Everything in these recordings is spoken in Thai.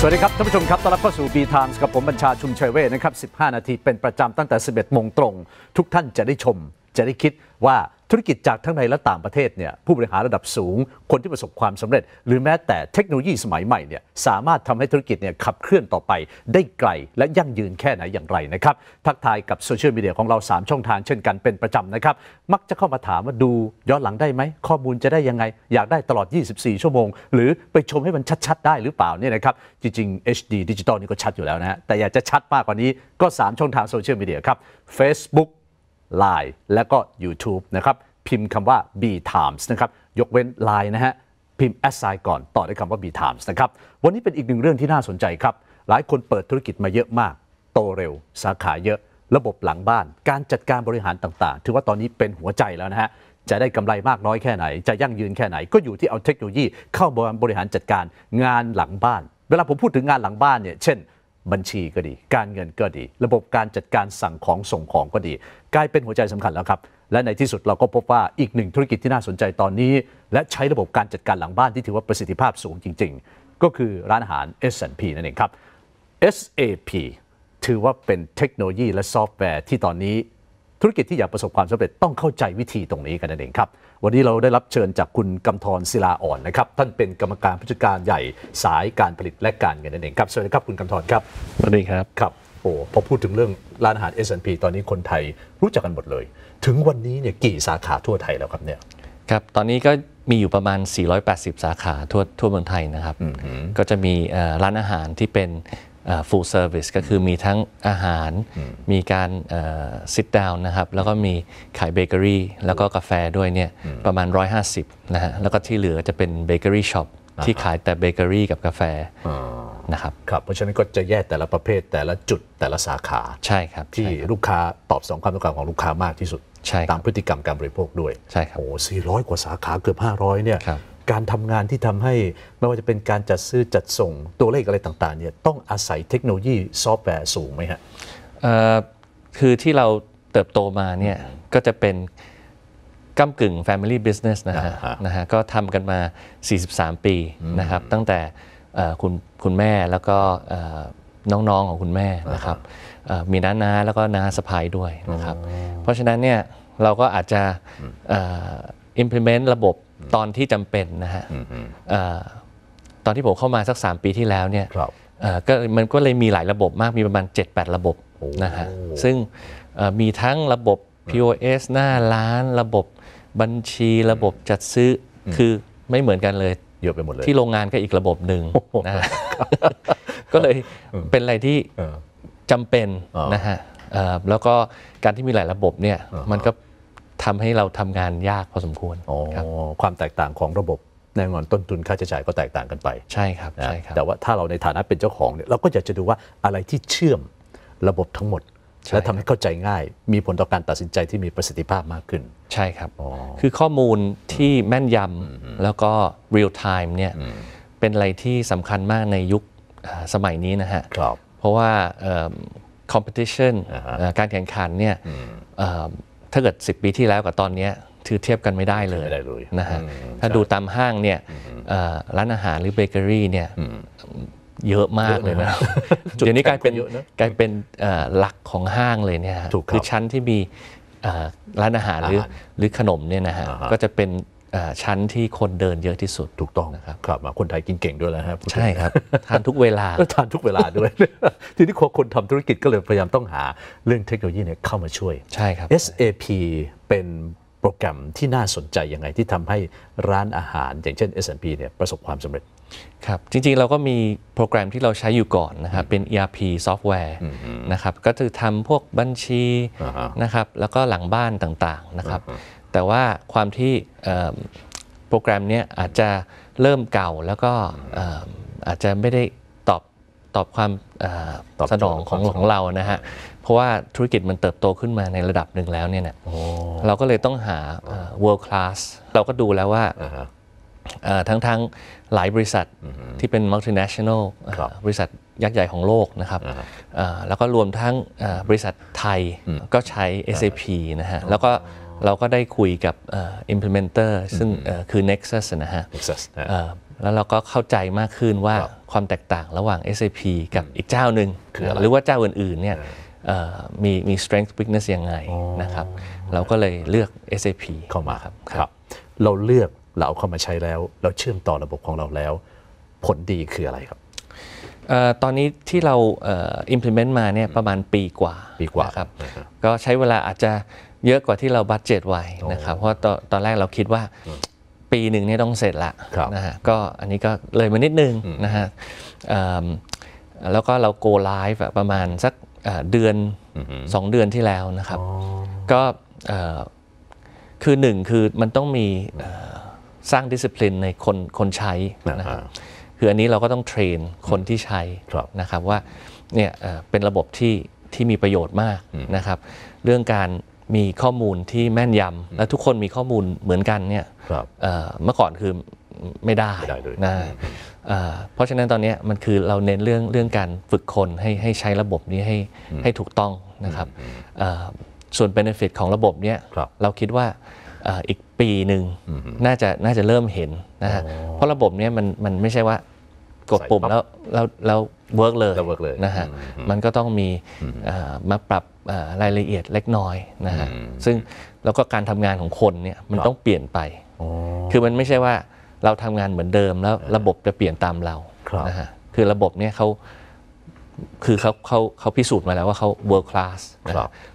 สวัสดีครับท่านผู้ชมครับต้อนรับเข้าสู่ B ีทามส์กับผมบัญชาชุมเฉยเวนะครับ 15 นาทีเป็นประจำตั้งแต่ 11 โมงตรง ทุกท่านจะได้ชม จะได้คิดว่าธุรกิจจากทั้งในและต่างประเทศเนี่ยผู้บริหารระดับสูง คนที่ประสบความสำเร็จ หรือแม้แต่เทคโนโลยีสมัยใหม่เนี่ยสามารถทำให้ธุรกิจเนี่ยขับเคลื่อนต่อไปได้ไกลและยั่งยืนแค่ไหนอย่างไรนะครับทักทายกับโซเชียลมีเดียของเรา 3 ช่องทางเช่นกันเป็นประจำนะครับมักจะเข้ามาถามว่าดูย้อนหลังได้ไหม ข้อมูลจะได้ยังไงอยากได้ตลอด 24 ชั่วโมง หรือไปชมให้มันชัดๆ ได้หรือเปล่านี่นะครับจริง ๆ HD ดิจิตอลนี่ก็ชัดอยู่แล้วนะแต่อยากจะชัดมากกว่านี้ก็ 3 ช่องทางโซเชียลมีเดียครับ Facebook Line และก็ YouTube นะครับ พิมพ์คำว่า B Times นะครับ ยกเว้น Line นะฮะพิมพ์ s อ i ก่อนต่อด้วยคำว่า B Times นะครับ วันนี้เป็นอีกหนึ่งเรื่องที่น่าสนใจครับ หลายคนเปิดธุรกิจมาเยอะมาก โตเร็ว สาขาเยอะ ระบบหลังบ้าน การจัดการบริหารต่างๆ ถือว่าตอนนี้เป็นหัวใจแล้วนะฮะจะได้กำไรมากน้อยแค่ไหน จะยั่งยืนแค่ไหนก็อยู่ที่เอาเทคโนโลยี เข้าบริหารจัดการงานหลังบ้าน เวลาผมพูดถึงงานหลังบ้านเนี่ยเช่นบัญชี ก็ดี การเงินก็ดี ระบบการจัดการสั่งของส่งของก็ดี กลายเป็นหัวใจสำคัญแล้วครับ และในที่สุดเราก็พบว่าอีกหนึ่งธุรกิจที่น่าสนใจตอนนี้ และใช้ระบบการจัดการหลังบ้านที่ถือว่าประสิทธิภาพสูงจริงๆ ก็คือร้านอาหาร S&P นั่นเองครับ SAP ถือว่าเป็นเทคโนโลยีและซอฟต์แวร์ที่ตอนนี้ธุรกิจที่อยากประสบความสำเร็จต้องเข้าใจวิธีตรงนี้กันนั่นเองครับวันนี้เราได้รับเชิญจากคุณกำธรศิลาอ่อนนะครับท่านเป็นกรรมการผู้จัดการใหญ่สายการผลิตและการเงินนั่นเองครับสวัสดีครับคุณกำธรครับสวัสดีครับครับโอ้พอพูดถึงเรื่องร้านอาหาร S&P ตอนนี้คนไทยรู้จักกันหมดเลย ถึงวันนี้เนี่ยกี่สาขาทั่วไทยแล้วครับเนี่ยครับ ตอนนี้ก็มีอยู่ประมาณ 480 สาขาทั่วทั่วเมืองไทยนะครับก็จะมีร้านอาหารที่เป็นฟูลเซอร์วิสก็คือมีทั้งอาหารมีการิทดาวน์นะครับแล้วก็มีขายเบเกอรี่ แล้วก็กาแฟด้วยเนี่ยประมาณ 150นะฮะแล้วก็ที่เหลือจะเป็นเบเกอรี่ช็อปที่ขายแต่เบเกอรี่กับกาแฟนะครับครับเพราะฉะนั้นก็จะแยกแต่ละประเภทแต่ละจุดแต่ละสาขาใช่ครับที่ลูกค้าตอบสองความต้องการของลูกค้ามากที่สุด ตามพฤติกรรมการบริโภคด้วยใช่ครับโอ้สี่ร้อยกว่าสาขาเกือบ 500 เนี่ยการทำงานที่ทำให้ไม่ว่าจะเป็นการจัดซื้อจัดส่งตัวเลขอะไรต่างๆเนี่ยต้องอาศัยเทคโนโลยีซอฟต์แวร์สูงไหมฮะคือที่เราเติบโตมาเนี่ยก็จะเป็นก้ากึ่ง Family Business นะฮะนะฮะก็ทำกันมา 43 ปีนะครับตั้งแต่คุณคุณแม่แล้วก็น้องๆของคุณแม่นะครับมีน้าน้าแล้วก็น้าสะพายด้วยนะครับเพราะฉะนั้นเนี่ยเราก็อาจจะ implement ระบบตอนที่จำเป็นนะฮะตอนที่ผมเข้ามาสัก3ปีที่แล้วเนี่ยก็มันก็เลยมีหลายระบบมากมีประมาณ 7-8 ระบบนะฮะซึ่งมีทั้งระบบ POS หน้าร้านระบบ บัญชีระบบจัดซื้อคือไม่เหมือนกันเลยเยอะไปหมดเลยที่โรงงานก็อีกระบบหนึ่งนะก็เลยเป็นอะไรที่จำเป็นนะฮะแล้วก็การที่มีหลายระบบเนี่ยมันก็ทำให้เราทำงานยากพอสมควรอคความแตกต่างของระบบแน่นอนต้นทุนค่าใช้จ่ายก็แตกต่างกันไป ใช่ครับ ใช่ครับ แต่ว่าถ้าเราในฐานะเป็นเจ้าของเนี่ยเราก็อยากจะดูว่าอะไรที่เชื่อมระบบทั้งหมด และทำให้เข้าใจง่ายมีผลต่อการตัดสินใจที่มีประสิทธิภาพมากขึ้น ใช่ครับ คือข้อมูลที่แม่นยำแล้วก็เรียลไทม์เนี่ยเป็นอะไรที่สำคัญมากในยุคสมัยนี้นะฮะเพราะว่า competition การแข่งขันเนี่ยถ้าเกิด 10 ปีที่แล้วกับตอนนี้คือเทียบกันไม่ได้เลยนะฮะ ถ้าดูตามห้างเนี่ยร้านอาหารหรือเบเกอรี่เนี่ยเยอะมากเลยนะเดี๋ยวนี้กลายเป็นกลายเป็นหลักของห้างเลยเนี่ยคือชั้นที่มีร้านอาหารหรือหรือขนมเนี่ยนะฮะ ก็จะเป็นชั้นที่คนเดินเยอะที่สุดถูกต้องนะครับครับคนไทยกินเก่งด้วยแล้วครับใช่ครับทานทุกเวลาทานทุกเวลาด้วย ทีนี้คนทำธุรกิจก็เลยพยายามต้องหาเรื่องเทคโนโลยีเนี่ยเข้ามาช่วย ใช่ครับ SAP เป็นโปรแกรมที่น่าสนใจยังไงที่ทำให้ร้านอาหาร อย่างเช่น S&P เนี่ยประสบความสำเร็จครับจริงๆเราก็มีโปรแกรมที่เราใช้อยู่ก่อนนะครับเป็น ERP ซอฟต์แวร์นะครับก็คือทำพวกบัญชีนะครับแล้วก็หลังบ้านต่างๆนะครับแต่ว่าความที่โปรแกรมนี้อาจจะเริ่มเก่าแล้วก็อาจจะไม่ได้ตอบตอบความสนองของของเรานะฮะ เพราะว่าธุรกิจมันเติบโตขึ้นมาในระดับหนึ่งแล้วเนี่ยเราก็เลยต้องหา world class เราก็ดูแล้วว่าทั้งทั้งหลายบริษัทที่เป็น multinational บริษัทยักษ์ใหญ่ของโลกนะครับแล้วก็รวมทั้งบริษัทไทยก็ใช้ SAP นะฮะแล้วก็เราก็ได้คุยกับ implementer ซึ่งคือ Nexus นะฮะ Nexus แล้วเราก็เข้าใจมากขึ้นว่าความแตกต่างระหว่าง SAP กับอีกเจ้าหนึ่ง หรือว่าเจ้าอื่นๆเนี่ยมีมี strength weakness ยังไงนะครับ เราก็เลยเลือก SAP เข้ามาครับรบเราเลือกเราเอาเข้ามาใช้แล้ว เราเชื่อมต่อระบบของเราแล้วผลดีคืออะไรครับตอนนี้ที่เรา implement มาเนี่ยประมาณปีกว่าปีกว่าครับ ก็ใช้เวลาอาจจะเยอะกว่าที่เราบัตเจ็ตไว้นะครับ เพราะตอนตอนแรกเราคิดว่าปีหนึ่งนี่ต้องเสร็จละนะฮะ ก็อันนี้ก็เลยมานิดนึงนะฮะแล้วก็เราโกไลฟ์ประมาณสักเดือนสองเดือนที่แล้วนะครับ ก็คือหนึ่งคือมันต้องมีสร้างดิสซิ п ลินในคนคนใช้นะครับคืออันนี้เราก็ต้องเทรนคนที่ใช้นะครับว่าเนี่ยเป็นระบบที่ที่มีประโยชน์มากนะครับเรื่องการมีข้อมูลที่แม่นยำและทุกคนมีข้อมูลเหมือนกันเนี่ยเมื่อก่อนคือไม่ได้ไไดนะเพราะฉะนั้นตอนนี้มันคือเราเน้นเรื่องเรื่องการฝึกคนให้ให้ใช้ระบบนี้ให้ให้ถูกต้องนะครับส่วนเบนฟ f ต t ของระบบเนี้ยเราคิดว่าอีกปีหนึ่งน่าจะน่าจะเริ่มเห็นนะฮะเพราะระบบเนี้ยมันมันไม่ใช่ว่ากดปุ่มแล้วแล้วแล้วเวิร์กเลยเลยนะฮะ มันก็ต้องมีมาปรับรายละเอียดเล็กน้อยนะฮะ ซึ่งแล้วก็การทำงานของคนเนี่ยมันต้องเปลี่ยนไป คือมันไม่ใช่ว่าเราทำงานเหมือนเดิมแล้วระบบจะเปลี่ยนตามเรา นะฮะ คือระบบเนี่ยเขาคือเขาเขาเขาพิสูจน์มาแล้วว่าเขา world class เ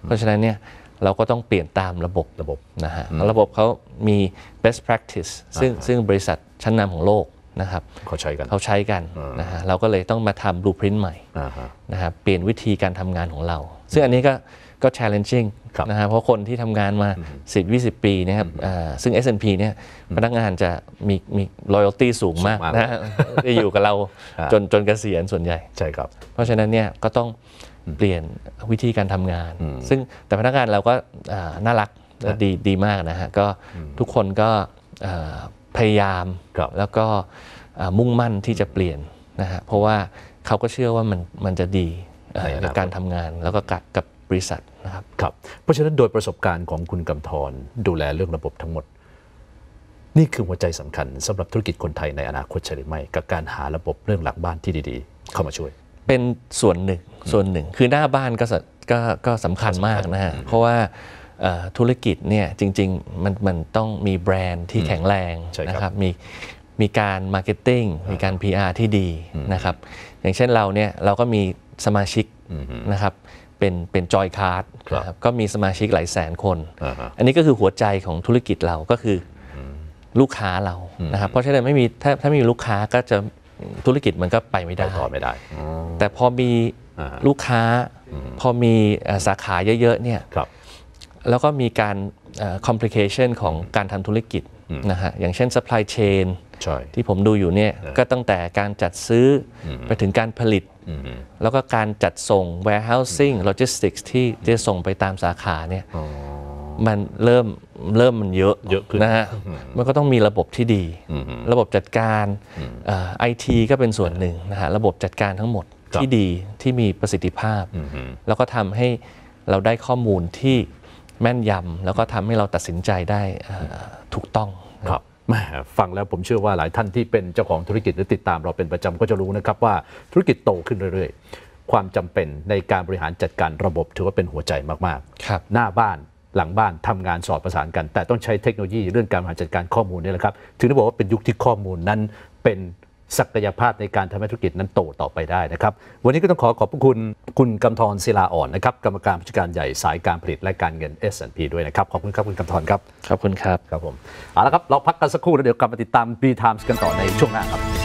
พราะฉะนั้นเนี่ยเราก็ต้องเปลี่ยนตามระบบระบบนะฮะระบบเขามี best practice ซึ่งซึ่งบริษัทชั้นนำของโลกนะครับเขาใช้กัน เขาใช้กันนะฮะเราก็เลยต้องมาทำบลูพรินต์ใหม่นะฮะเปลี่ยนวิธีการทำงานของเรา ซึ่งอันนี้ก็ก็ challenging นะฮะเพราะคนที่ทำงานมา 10-20ปีนะครับซึ่ง S&P เนี่ยพนักงานจะมีมี loyalty สูงมากนะจะอยู่กับเราจนจนเกษียณส่วนใหญ่ใช่ครับ เพราะฉะนั้นเนี่ยก็ต้องเปลี่ยนวิธีการทำงาน ซึ่งแต่พนักงานเราก็น่ารักดีดีมากนะฮะก็ทุกคนก็พยายามแล้วก็มุ่งมั่นที่จะเปลี่ยนนะฮะเพราะว่าเขาก็เชื่อว่ามันมันจะดีในการทำงานแล้วก็กับบริษัทนะครับครับเพราะฉะนั้นโดยประสบการณ์ของคุณกำธรดูแลเรื่องระบบทั้งหมด นี่คือหัวใจสำคัญสำหรับธุรกิจคนไทยในอนาคตใช่หรือไม่กับการหาระบบเรื่องหลักบ้านที่ดีๆ เข้ามาช่วย เป็นส่วนหนึ่งส่วนหนึ่ง คือหน้าบ้านก็ก็ก็สำคัญมากนะฮะเพราะว่าธุรกิจเนี่ยจริงๆมันมันต้องมีแบรนด์ที่แข็งแรงนะครับมีมีการมาร์เก็ตติ้งมีการ PR ที่ดีนะครับอย่างเช่นเราเนี่ยเราก็มีสมาชิกนะครับเป็นเป็นจอยคาร์ดัก็มีสมาชิกหลายแสนคน อันนี้ก็คือหัวใจของธุรกิจเราก็คือลูกค้าเรานะครับเพราะฉะนั้นไม่มีถ้าถ้ามีลูกค้าก็จะธุรกิจมันก็ไปไม่ได้ต่อไม่ได้ แต่พอมีลูกค้าพอมีสาขาเยอะๆเนี่ยแล้วก็มีการ complication ของการทำธุรกิจนะฮะอย่างเช่น supply chain ที่ผมดูอยู่เนี่ยก็ตั้งแต่การจัดซื้อไปถึงการผลิตแล้วก็การจัดส่ง warehousing logistics ที่จะส่งไปตามสาขาเนี่ยมันเริ่มเริ่มมันเยอะเยอะขึ้นนะฮะมันก็ต้องมีระบบที่ดีระบบจัดการไอทีก็เป็นส่วนหนึ่งนะฮะระบบจัดการทั้งหมดที่ดีที่มีประสิทธิภาพ แล้วก็ทำให้เราได้ข้อมูลที่แม่นยำแล้วก็ทำให้เราตัดสินใจได้ถูกต้องครับมฟังแล้วผมเชื่อว่า หลายท่านที่เป็นเจ้าของธุรกิจหรือติดตาม เราเป็นประจำก็จะรู้นะครับว่าธุรกิจโตขึ้นเรื่อย ๆ ความจำเป็นในการบริหารจัดการระบบถือว่าเป็นหัวใจมากๆครับหน้าบ้านหลังบ้านทำงานสอดประสานกัน แต่ต้องใช้เทคโนโลยีเรื่องการบริหารจัดการข้อมูลนี่แหละครับถึงได้บอกว่าเป็นยุคที่ข้อมูลนั้นเป็นศักยภาพในการทำให้ธุรกิจนั้นโตต่อไปได้นะครับ วันนี้ก็ต้องขอขอบพระคุณ คุณกำธรศิลาอ่อนนะครับ กรรมการผู้จัดการใหญ่สายการผลิตและการเงิน S&P ด้วยนะครับ ขอบคุณครับคุณกำธรครับขอบคุณครับครับผมเอาละครับ เราพักกันสักครู่แล้วเดี๋ยวกลับมาติดตาม B Times กันต่อในช่วงหน้าครับ